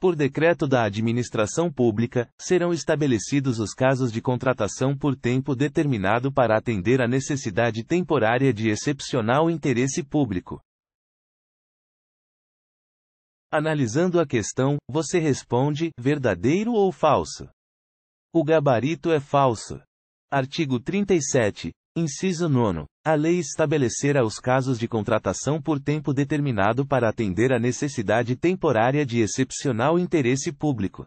Por decreto da administração pública, serão estabelecidos os casos de contratação por tempo determinado para atender à necessidade temporária de excepcional interesse público. Analisando a questão, você responde: verdadeiro ou falso? O gabarito é falso. Artigo 37. Inciso 9. A lei estabelecerá os casos de contratação por tempo determinado para atender à necessidade temporária de excepcional interesse público.